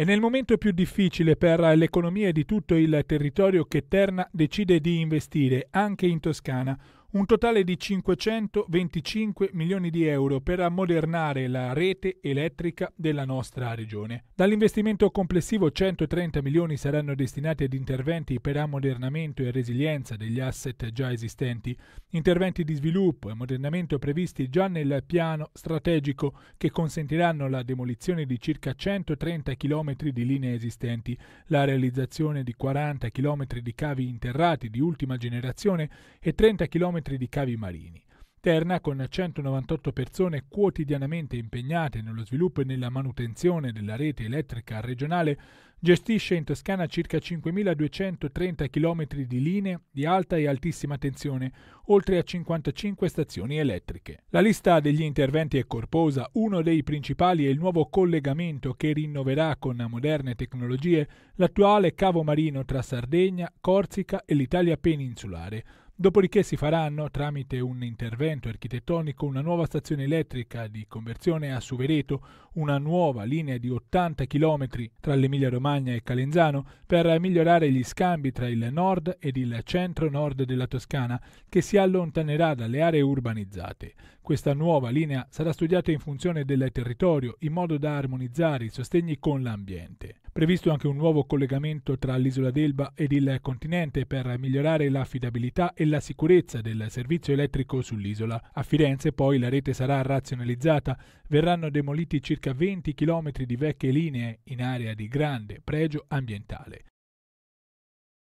E nel momento più difficile per l'economia di tutto il territorio che Terna decide di investire anche in Toscana, un totale di 525 milioni di euro per ammodernare la rete elettrica della nostra regione. Dall'investimento complessivo 130 milioni saranno destinati ad interventi per ammodernamento e resilienza degli asset già esistenti, interventi di sviluppo e ammodernamento previsti già nel piano strategico che consentiranno la demolizione di circa 130 km di linee esistenti, la realizzazione di 40 km di cavi interrati di ultima generazione e 30 km km di cavi marini. Terna, con 198 persone quotidianamente impegnate nello sviluppo e nella manutenzione della rete elettrica regionale, gestisce in Toscana circa 5.230 km di linee di alta e altissima tensione, oltre a 55 stazioni elettriche. La lista degli interventi è corposa, uno dei principali è il nuovo collegamento che rinnoverà con moderne tecnologie l'attuale cavo marino tra Sardegna, Corsica e l'Italia peninsulare Dopodiché si faranno, tramite un intervento architettonico, una nuova stazione elettrica di conversione a Suvereto, una nuova linea di 80 km tra l'Emilia Romagna e Calenzano per migliorare gli scambi tra il nord ed il centro-nord della Toscana, che si allontanerà dalle aree urbanizzate. Questa nuova linea sarà studiata in funzione del territorio, in modo da armonizzare i sostegni con l'ambiente. Previsto anche un nuovo collegamento tra l'isola d'Elba ed il continente per migliorare l'affidabilità e della sicurezza del servizio elettrico sull'isola. A Firenze poi la rete sarà razionalizzata, verranno demoliti circa 20 km di vecchie linee in area di grande pregio ambientale.